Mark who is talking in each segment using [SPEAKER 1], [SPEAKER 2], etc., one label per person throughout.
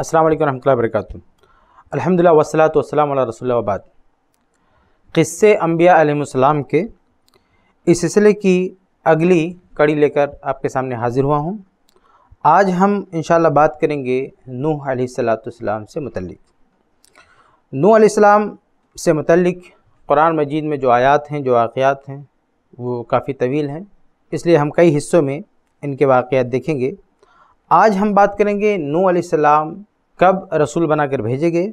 [SPEAKER 1] अस्सलाम वालेकुम रहमतुल्लाहि वबरकातुहू अल्हम्दुलिल्लाह वस्सलातु वस्सलाम अला क़स्से अम्बिया आलम के इस सिलसिले की अगली कड़ी लेकर आपके सामने हाज़िर हुआ हूँ आज हम इन बात करेंगे नूह सलाम से मतलब नूह अलैहिस्सलाम से मुतलक कुरान मजीद में जो आयात हैं जो वाक़ात हैं वो काफ़ी तवील हैं इसलिए हम कई हिस्सों में इनके वाक़ देखेंगे आज हम बात करेंगे नू सलाम कब रसूल बनाकर भेजे गए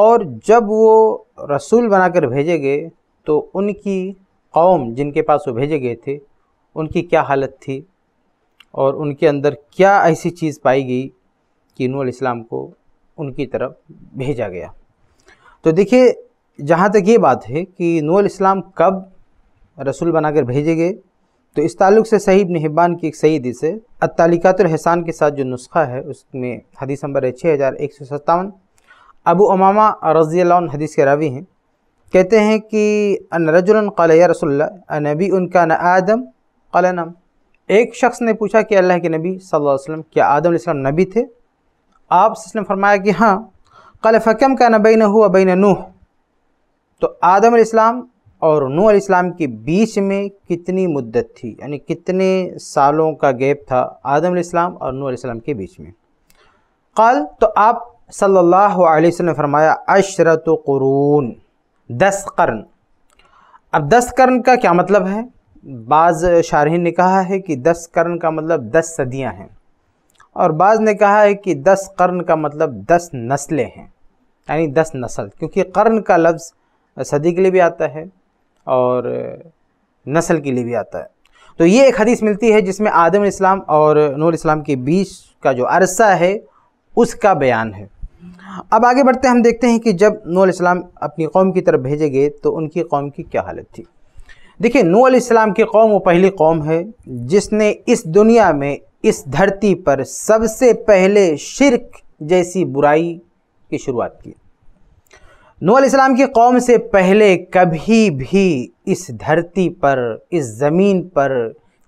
[SPEAKER 1] और जब वो रसूल बनाकर भेजे गए तो उनकी कौम जिनके पास वो भेजे गए थे उनकी क्या हालत थी और उनके अंदर क्या ऐसी चीज़ पाई गई कि नू इस्लाम को उनकी तरफ भेजा गया तो देखिए जहाँ तक ये बात है कि नू इस्लाम कब रसूल बनाकर भेजे गए तो इस ताल्लुक से सही इब्न हिब्बान की एक सही हदीस है अतालिकातुलहसान के साथ जो नुस्खा है उसमें हदीस नंबर है छः हज़ार एक सौ सत्तावन अबू अमामा रजी हदीस के रावी हैं कहते हैं कि अन रसोल या नबी उनका न आदम नम एक शख्स ने पूछा कि अल्लाह के नबी सल्लल्लाहु अलैहि वसल्लम क्या आदम नबी थे आप फरमाया कि हाँ कल फ़कम का नबीन हुआ बैन नूह तो आदम और नू इस्लाम के बीच में कितनी मुद्दत थी यानी कितने सालों का गैप था आदम इस्लाम और नू इस्लाम के बीच में कल तो आप सल्लल्लाहु अलैहि वसल्लम ने फरमाया अशरत क़ुरून दस कर्न अब दस कर्न का क्या मतलब है बाज़ शारहन ने कहा है कि दस कर्न का मतलब दस सदियां हैं और बाज़ ने कहा है कि दस कर्न का मतलब दस नस्लें हैं यानी दस नस्ल क्योंकि कर्न का लफ्ज़ सदी के लिए भी आता है और नस्ल के लिए भी आता है तो ये एक हदीस मिलती है जिसमें आदम इस्लाम और नूर इस्लाम के बीच का जो अरसा है उसका बयान है अब आगे बढ़ते हम देखते हैं कि जब नूर इस्लाम अपनी कौम की तरफ भेजे गए तो उनकी कौम की क्या हालत थी देखिए नूर इस्लाम की कौम वो पहली कौम है जिसने इस दुनिया में इस धरती पर सबसे पहले शिरक जैसी बुराई की शुरुआत की नूसम की कौम से पहले कभी भी इस धरती पर इस ज़मीन पर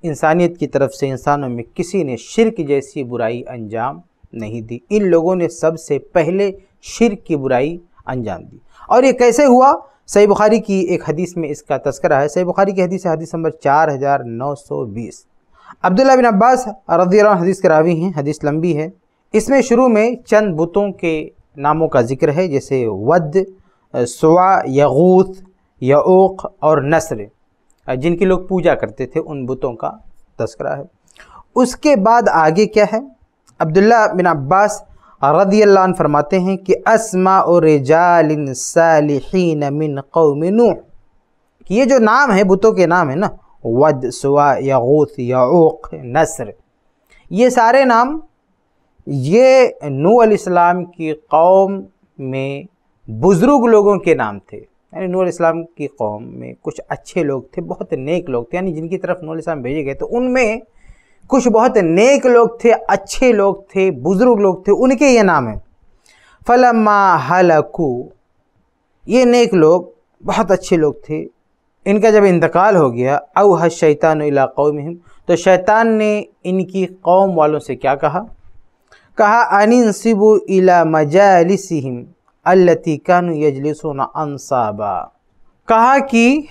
[SPEAKER 1] इंसानियत की तरफ से इंसानों में किसी ने शिरक जैसी बुराई अंजाम नहीं दी इन लोगों ने सबसे पहले शिरक की बुराई अंजाम दी और ये कैसे हुआ सही बुखारी की एक हदीस में इसका तस्करा है सही बुखारी की हदीस है हदीस नंबर चार हज़ार नौ सौ बीस अब्दुल्ला बिन अब्बास रजी हदीस के रावी हैं हदीस लंबी है इसमें शुरू में चंद बुतों के नामों का जिक्र है जैसे वद सुवा यगूथ यऊक और नसर जिनकी लोग पूजा करते थे उन बुतों का तस्करा है उसके बाद आगे क्या है अब्दुल्ला बिन अब्बास रदी अल्लाह फरमाते हैं कि असमा जालिन सालिहीन मिन कौम कि ये जो नाम है बुतों के नाम है ना वद सुवा यगूथ यऊक नसर ये सारे नाम ये नू अलैहिस्सलाम की कौम में बुज़ुर्ग लोगों के नाम थे यानी नूर इस्लाम की कौम में कुछ अच्छे लोग थे बहुत नेक लोग थे यानी जिनकी तरफ नूर इस्लाम भेजे गए तो उनमें कुछ बहुत नेक लोग थे अच्छे लोग थे बुज़ुर्ग लोग थे उनके ये नाम हैं फलमा हलकू ये नेक लोग बहुत अच्छे लोग थे इनका जब इंतकाल हो गया अवह शैतान कौम तो शैतान ने इनकी कौम वालों से क्या कहा कहा अनिन सिबु इला मजालसिम अल्लती कानू अनसाबा कहा कि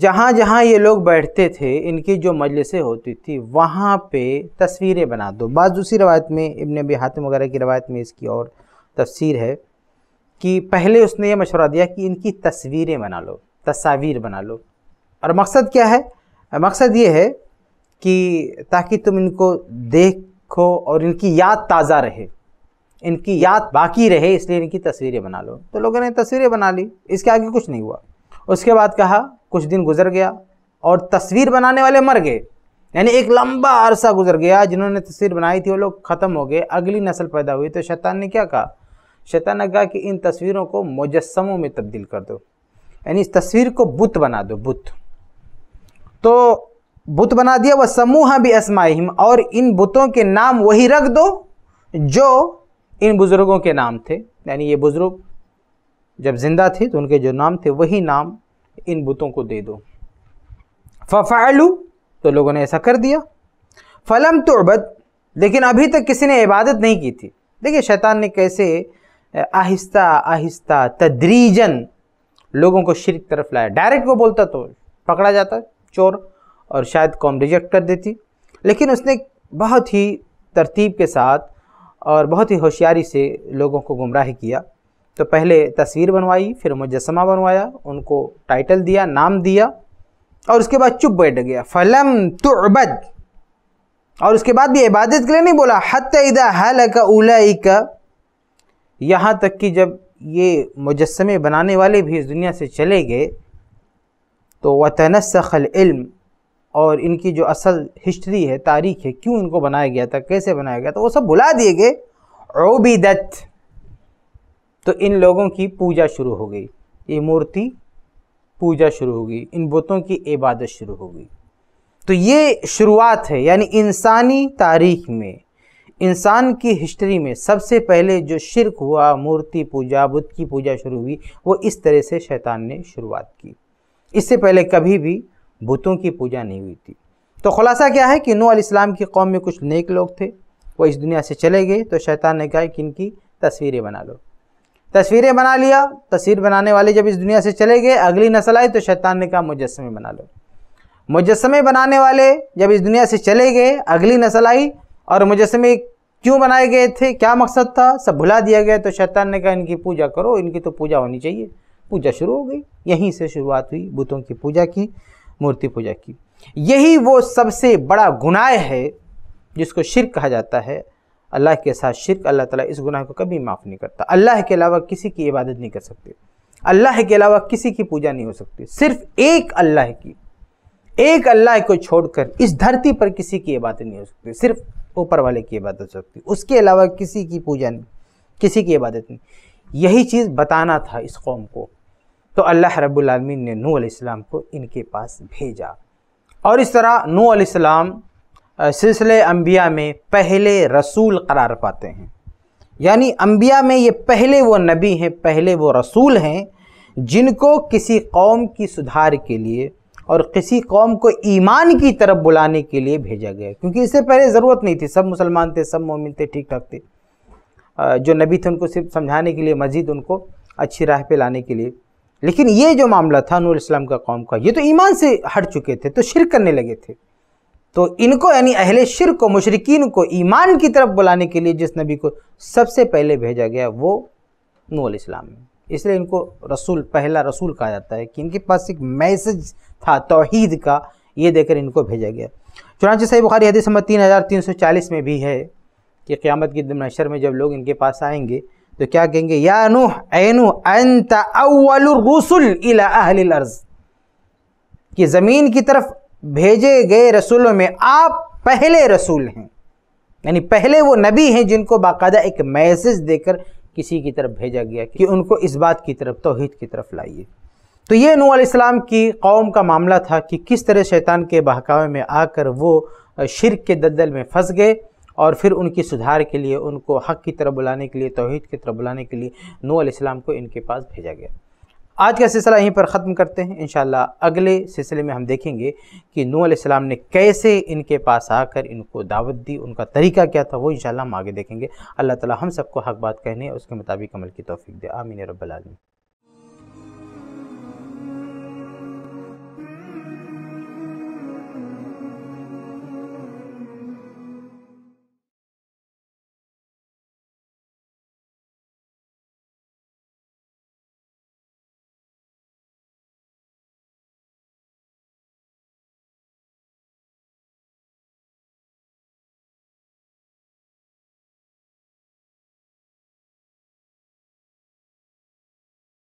[SPEAKER 1] जहाँ जहाँ ये लोग बैठते थे इनकी जो मजलिसें होती थी वहाँ पे तस्वीरें बना दो बाद दूसरी रवायत में इबन बी हातिम वगैरह की रवायत में इसकी और तफसीर है कि पहले उसने ये मशवरा दिया कि इनकी तस्वीरें बना लो तस्वीर बना लो और मकसद क्या है मकसद ये है कि ताकि तुम इनको देखो और इनकी याद ताज़ा रहे इनकी याद बाकी रहे इसलिए इनकी तस्वीरें बना लो तो लोगों ने तस्वीरें बना ली इसके आगे कुछ नहीं हुआ उसके बाद कहा कुछ दिन गुजर गया और तस्वीर बनाने वाले मर गए यानी एक लंबा अरसा गुजर गया जिन्होंने तस्वीर बनाई थी वो लोग ख़त्म हो गए अगली नस्ल पैदा हुई तो शैतान ने क्या कहा शैतान ने कहा कि इन तस्वीरों को मुजस्मों में तब्दील कर दो यानी इस तस्वीर को बुत बना दो बुत तो बुत बना दिया वह समूह भी असमाहिम और इन बुतों के नाम वही रख दो जो इन बुज़ुर्गों के नाम थे यानी ये बुज़ुर्ग जब ज़िंदा थे तो उनके जो नाम थे वही नाम इन बुतों को दे दो फ़ालू तो लोगों ने ऐसा कर दिया फ़लम तोड़बद लेकिन अभी तक किसी ने इबादत नहीं की थी देखिए शैतान ने कैसे आहिस्ता आहिस्ता तदरीजन लोगों को शिरक तरफ लाया डायरेक्ट वो बोलता तो पकड़ा जाता चोर और शायद कौम रिजेक्ट कर देती लेकिन उसने बहुत ही तरतीब के साथ और बहुत ही होशियारी से लोगों को गुमराह किया तो पहले तस्वीर बनवाई फिर मुजस्मा बनवाया उनको टाइटल दिया नाम दिया और उसके बाद चुप बैठ गया फलम तुबद और उसके बाद भी इबादत के लिए नहीं बोला हत हल का उलाई का यहाँ तक कि जब ये मुजस्मे बनाने वाले भी इस दुनिया से चले गए तो वतनसखल इल्म और इनकी जो असल हिस्ट्री है तारीख है क्यों इनको बनाया गया था कैसे बनाया गया था वो सब बुला दिए गए ओबीदत तो इन लोगों की पूजा शुरू हो गई ये मूर्ति पूजा शुरू हो गई इन बुतों की इबादत शुरू हो गई तो ये शुरुआत है यानी इंसानी तारीख में इंसान की हिस्ट्री में सबसे पहले जो शिरक हुआ मूर्ति पूजा बुत की पूजा शुरू हुई वो इस तरह से शैतान ने शुरुआत की इससे पहले कभी भी बुतों की पूजा नहीं हुई थी तो खुलासा क्या है कि नू इस्लाम की कौम में कुछ नेक लोग थे वो इस दुनिया से चले गए तो शैतान ने कहा कि इनकी तस्वीरें बना लो तस्वीरें बना लिया तस्वीर बनाने वाले जब इस दुनिया से चले गए अगली नस्ल आई तो शैतान ने कहा मुजस्मे बना लो मुजस्मे बनाने वाले जब इस दुनिया से चले गए अगली नस्ल आई और मुजस्मे क्यों बनाए गए थे क्या मकसद था सब भुला दिया गया तो शैतान ने कहा इनकी पूजा करो इनकी तो पूजा होनी चाहिए पूजा शुरू हो गई यहीं से शुरुआत हुई बुतों की पूजा की मूर्ति पूजा की यही वो सबसे बड़ा गुनाह है जिसको शिरक कहा जाता है अल्लाह के साथ शिरक अल्लाह ताला इस गुनाह को कभी माफ़ नहीं करता अल्लाह के अलावा किसी की इबादत नहीं कर सकते अल्लाह के अलावा किसी की पूजा नहीं हो सकती सिर्फ एक अल्लाह की एक अल्लाह को छोड़कर इस धरती पर किसी की इबादत नहीं हो सकती सिर्फ ऊपर वाले की इबादत हो सकती उसके अलावा किसी की पूजा नहीं किसी की इबादत नहीं यही चीज़ बताना था इस कौम को तो अल्लाह रब्बुल रबालमीन ने नू अलैहिस्सलाम को इनके पास भेजा और इस तरह नू अलैहिस्सलाम सिलसिले अम्बिया में पहले रसूल करार पाते हैं यानी अम्बिया में ये पहले वो नबी हैं पहले वो रसूल हैं जिनको किसी कौम की सुधार के लिए और किसी कौम को ईमान की तरफ बुलाने के लिए भेजा गया क्योंकि इससे पहले ज़रूरत नहीं थी सब मुसलमान थे सब मोमिन थे ठीक ठाक थे जो नबी थे उनको सिर्फ समझाने के लिए मज़ीद उनको अच्छी राह पे लाने के लिए लेकिन ये जो मामला था नूर इस्लाम का कौम का ये तो ईमान से हट चुके थे तो शिर करने लगे थे तो इनको यानी अहले शिर को मशरकिन को ईमान की तरफ बुलाने के लिए जिस नबी को सबसे पहले भेजा गया वो नूल इस्लाम है इसलिए इनको रसूल पहला रसूल कहा जाता है कि इनके पास एक मैसेज था तोहद का ये देकर इनको भेजा गया चुनाच सही बुखारी हदीस नंबर तीन हज़ार तीन सौ चालीस में भी है कि क़्यामत की दिन नशर में जब लोग इनके पास आएंगे तो क्या कहेंगे या नूह ऐनू अंत अव्वल इला अहल अर्ज कि ज़मीन की तरफ भेजे गए रसूलों में आप पहले रसूल हैं यानी पहले वो नबी हैं जिनको बाकायदा एक मैसेज देकर किसी की तरफ भेजा गया कि उनको इस बात की तरफ तोहहीद की तरफ लाइए तो ये नू इस्लाम की कौम का मामला था कि किस तरह शैतान के बहकावे में आकर वो शिरक के ददल में फंस गए और फिर उनकी सुधार के लिए उनको हक की तरफ बुलाने के लिए तोहहीद की तरफ बुलाने के लिए नू आसमाम को इनके पास भेजा गया आज का सिलसिला यहीं पर ख़त्म करते हैं इन अगले सिलसिले में हम देखेंगे कि नू आसमाम ने कैसे इनके पास आकर इनको दावत दी उनका तरीका क्या था वो इन हम आगे देखेंगे अल्लाह ताला हम सबको हक बात कहने उसके मुताबिक अमल की तोफ़ी दे आमीन रबालमी